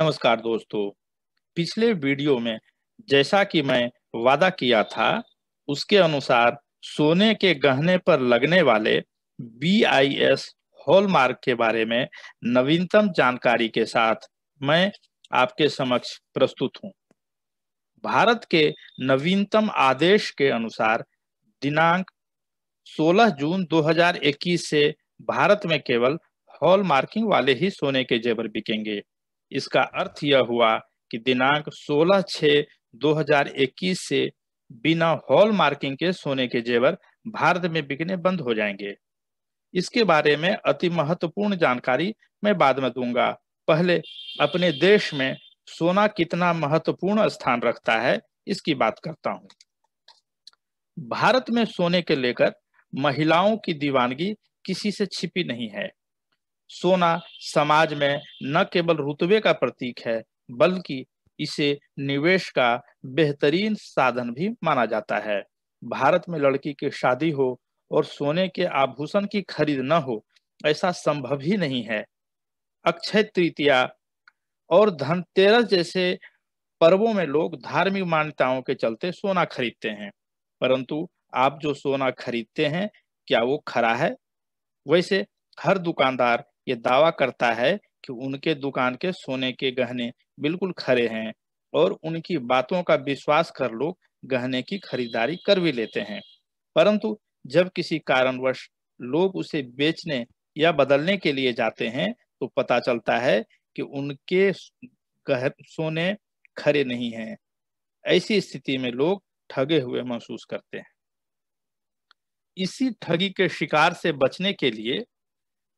नमस्कार दोस्तों पिछले वीडियो में जैसा कि मैं वादा किया था उसके अनुसार सोने के गहने पर लगने वाले बी आई एस हॉलमार्क के बारे में नवीनतम जानकारी के साथ मैं आपके समक्ष प्रस्तुत हूं भारत के नवीनतम आदेश के अनुसार दिनांक 16 जून 2021 से भारत में केवल हॉलमार्किंग वाले ही सोने के जेवर बिकेंगे इसका अर्थ यह हुआ कि दिनांक 16 छ 2021 से बिना हॉल मार्किंग के सोने के जेवर भारत में बिकने बंद हो जाएंगे इसके बारे में अति महत्वपूर्ण जानकारी मैं बाद में दूंगा पहले अपने देश में सोना कितना महत्वपूर्ण स्थान रखता है इसकी बात करता हूं भारत में सोने के लेकर महिलाओं की दीवानगी किसी से छिपी नहीं है सोना समाज में न केवल रुतबे का प्रतीक है बल्कि इसे निवेश का बेहतरीन साधन भी माना जाता है भारत में लड़की की शादी हो और सोने के आभूषण की खरीद न हो ऐसा संभव ही नहीं है अक्षय तृतीया और धनतेरस जैसे पर्वों में लोग धार्मिक मान्यताओं के चलते सोना खरीदते हैं परंतु आप जो सोना खरीदते हैं क्या वो खरा है वैसे हर दुकानदार ये दावा करता है कि उनके दुकान के सोने के गहने बिल्कुल खरे हैं और उनकी बातों का विश्वास कर लोग गहने की खरीदारी कर भी लेते हैं परंतु जब किसी कारणवश लोग उसे बेचने या बदलने के लिए जाते हैं तो पता चलता है कि उनके सोने खरे नहीं हैं ऐसी स्थिति में लोग ठगे हुए महसूस करते हैं इसी ठगी के शिकार से बचने के लिए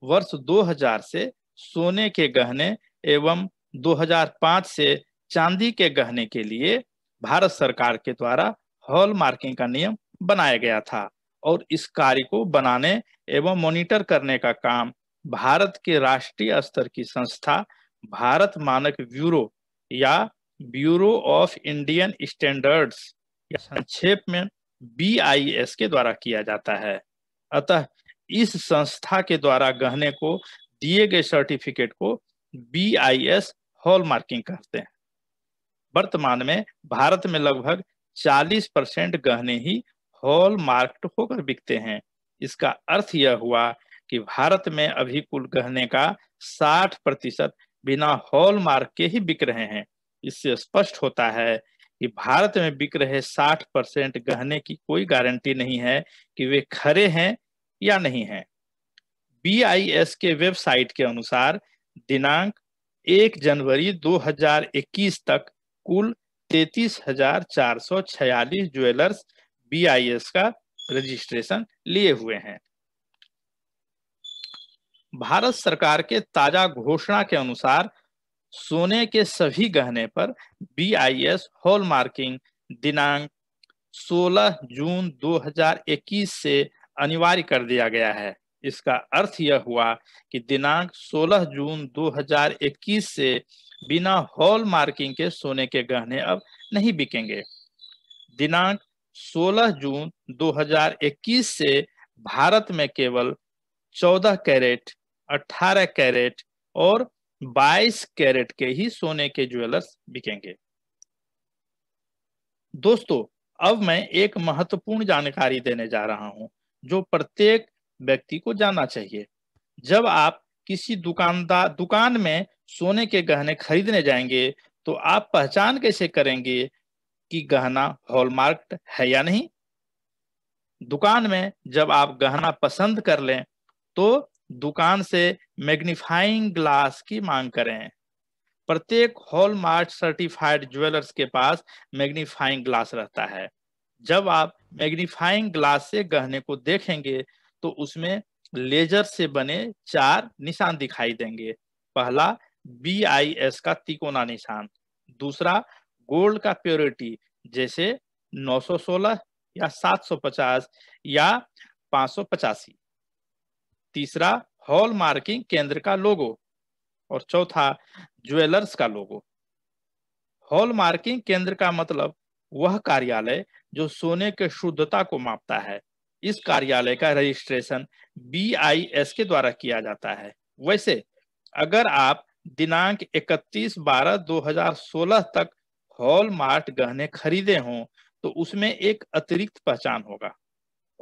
वर्ष 2000 से सोने के गहने एवं 2005 से चांदी के गहने के लिए भारत सरकार के द्वारा हॉल मार्किंग का नियम बनाया गया था और इस कार्य को बनाने एवं मॉनिटर करने का काम भारत के राष्ट्रीय स्तर की संस्था भारत मानक ब्यूरो या ब्यूरो ऑफ इंडियन स्टैंडर्ड्स या संक्षेप में बी के द्वारा किया जाता है अतः इस संस्था के द्वारा गहने को दिए गए सर्टिफिकेट को B I S hallmarking कहते हैं वर्तमान में भारत में लगभग 40 परसेंट गहने ही हॉल मार्क्ड होकर बिकते हैं इसका अर्थ यह हुआ कि भारत में अभी कुल गहने का 60 प्रतिशत बिना हॉल मार्क के ही बिक रहे हैं इससे स्पष्ट होता है कि भारत में बिक रहे 60 परसेंट गहने की कोई गारंटी नहीं है कि वे खरे हैं या नहीं है बी के वेबसाइट के अनुसार दिनांक 1 जनवरी 2021 तक कुल तैतीस ज्वेलर्स बी का रजिस्ट्रेशन लिए हुए हैं भारत सरकार के ताजा घोषणा के अनुसार सोने के सभी गहने पर बीआईएस हॉलमार्किंग दिनांक 16 जून 2021 से अनिवार्य कर दिया गया है इसका अर्थ यह हुआ कि दिनांक 16 जून 2021 से बिना हॉल मार्किंग के सोने के गहने अब नहीं बिकेंगे दिनांक 16 जून 2021 से भारत में केवल 14 कैरेट 18 कैरेट और 22 कैरेट के ही सोने के ज्वेलर्स बिकेंगे दोस्तों अब मैं एक महत्वपूर्ण जानकारी देने जा रहा हूं जो प्रत्येक व्यक्ति को जाना चाहिए जब आप किसी दुकानदार दुकान में सोने के गहने खरीदने जाएंगे तो आप पहचान कैसे करेंगे कि गहना हॉलमार्क है या नहीं दुकान में जब आप गहना पसंद कर लें तो दुकान से मैग्नीफाइंग ग्लास की मांग करें प्रत्येक हॉलमार्क सर्टिफाइड ज्वेलर्स के पास मैग्नीफाइंग ग्लास रहता है जब आप मैग्नीफाइंग ग्लास से गहने को देखेंगे तो उसमें लेजर से बने चार निशान दिखाई देंगे पहला बी आई एस का तिकोना निशान दूसरा गोल्ड का प्योरिटी जैसे 916 या 750 या पांच तीसरा हॉल मार्किंग केंद्र का लोगो और चौथा ज्वेलर्स का लोगो हॉल मार्किंग केंद्र का मतलब वह कार्यालय जो सोने के शुद्धता को मापता है इस कार्यालय का रजिस्ट्रेशन बी के द्वारा किया जाता है वैसे अगर आप दिनांक 31 बारह 2016 तक हॉलमार्ट गहने खरीदे हों तो उसमें एक अतिरिक्त पहचान होगा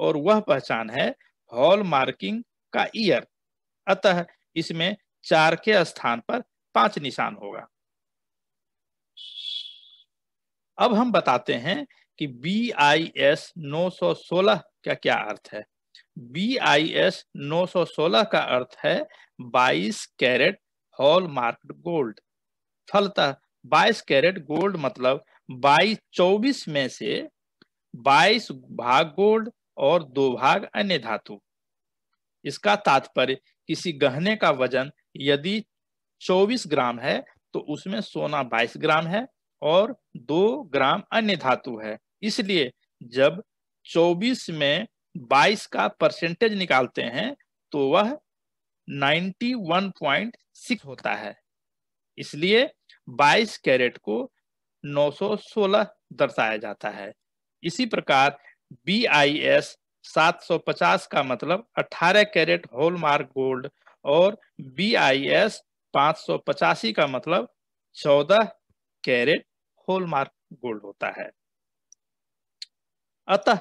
और वह पहचान है हॉल मार्किंग का ईयर अतः इसमें चार के स्थान पर पांच निशान होगा अब हम बताते हैं कि बी आई एस नौ सौ सोलह का क्या अर्थ है बी आई एस नौ सौ सोलह का अर्थ है बाईस कैरेट हॉल मार्क गोल्ड फलता बाईस कैरेट गोल्ड मतलब बाईस चौबीस में से बाईस भाग गोल्ड और दो भाग अन्य धातु इसका तात्पर्य किसी गहने का वजन यदि 24 ग्राम है तो उसमें सोना 22 ग्राम है और दो ग्राम अन्य धातु है इसलिए जब 24 में 22 का परसेंटेज निकालते हैं तो वह 91.6 होता है इसलिए 22 कैरेट को 916 दर्शाया जाता है इसी प्रकार बी आई एस 750 का मतलब 18 कैरेट होलमार्क गोल्ड और बी आई एस 585 का मतलब 14 कैरेट होलमार्क गोल्ड होता है अतः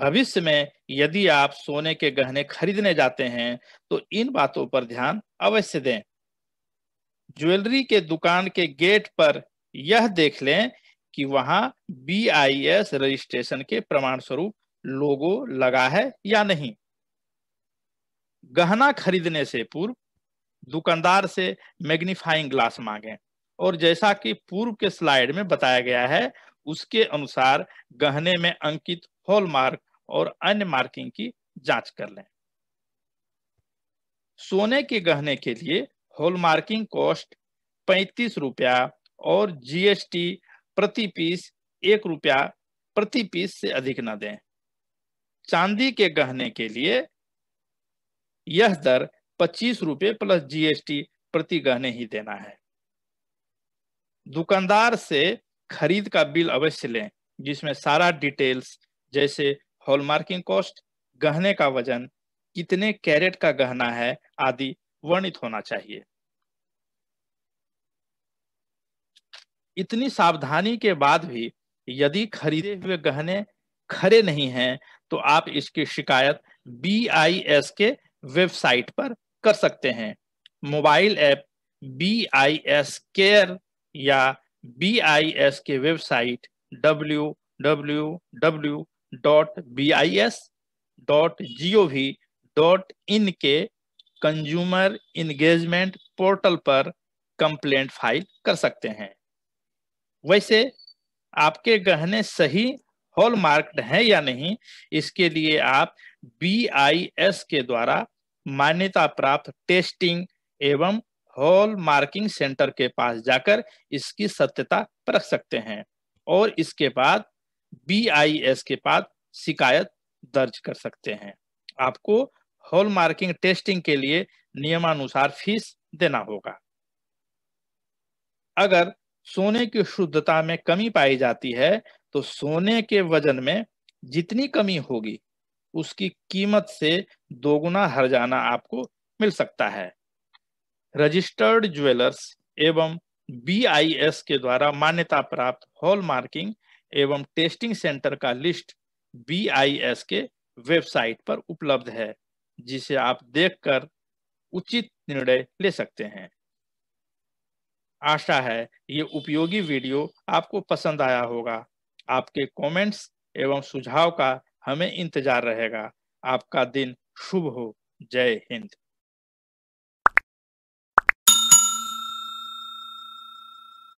भविष्य में यदि आप सोने के गहने खरीदने जाते हैं तो इन बातों पर ध्यान अवश्य दें ज्वेलरी के दुकान के गेट पर यह देख लें कि वहां एस रजिस्ट्रेशन के प्रमाण स्वरूप लोगो लगा है या नहीं गहना खरीदने से पूर्व दुकानदार से मैग्निफाइंग ग्लास मांगें और जैसा कि पूर्व के स्लाइड में बताया गया है उसके अनुसार गहने में अंकित मार्क और अन्य मार्किंग की जांच कर लें सोने के गहने के लिए मार्किंग कॉस्ट पैंतीस रुपया और जीएसटी प्रति पीस एक रुपया प्रति पीस से अधिक न दें चांदी के गहने के लिए यह दर पच्चीस रुपये प्लस जीएसटी प्रति गहने ही देना है दुकानदार से खरीद का बिल अवश्य लें जिसमें सारा डिटेल्स जैसे हॉलमार्किंग कॉस्ट गहने का वजन कितने कैरेट का गहना है आदि वर्णित होना चाहिए इतनी सावधानी के बाद भी यदि खरीदे हुए गहने खरे नहीं हैं तो आप इसकी शिकायत बी के वेबसाइट पर कर सकते हैं mobile app B I S care या बी के वेबसाइट www.bis.gov.in के कंज्यूमर इंगेजमेंट पोर्टल पर कंप्लेंट फाइल कर सकते हैं वैसे आपके गहने सही हॉलमार्क्ड हैं या नहीं इसके लिए आप बी के द्वारा मान्यता प्राप्त टेस्टिंग एवं हॉल मार्किंग सेंटर के पास जाकर इसकी सत्यता परख सकते हैं और इसके बाद बी के पास शिकायत दर्ज कर सकते हैं आपको हॉल मार्किंग टेस्टिंग के लिए नियमानुसार फीस देना होगा अगर सोने की शुद्धता में कमी पाई जाती है तो सोने के वजन में जितनी कमी होगी उसकी कीमत से दोगुना हर जाना आपको मिल सकता है रजिस्टर्ड ज्वेलर्स एवं बी के द्वारा मान्यता प्राप्त हॉल मार्किंग एवं टेस्टिंग सेंटर का लिस्ट बी के वेबसाइट पर उपलब्ध है जिसे आप देखकर उचित निर्णय ले सकते हैं आशा है ये उपयोगी वीडियो आपको पसंद आया होगा आपके कमेंट्स एवं सुझाव का हमें इंतजार रहेगा आपका दिन शुभ हो जय हिंद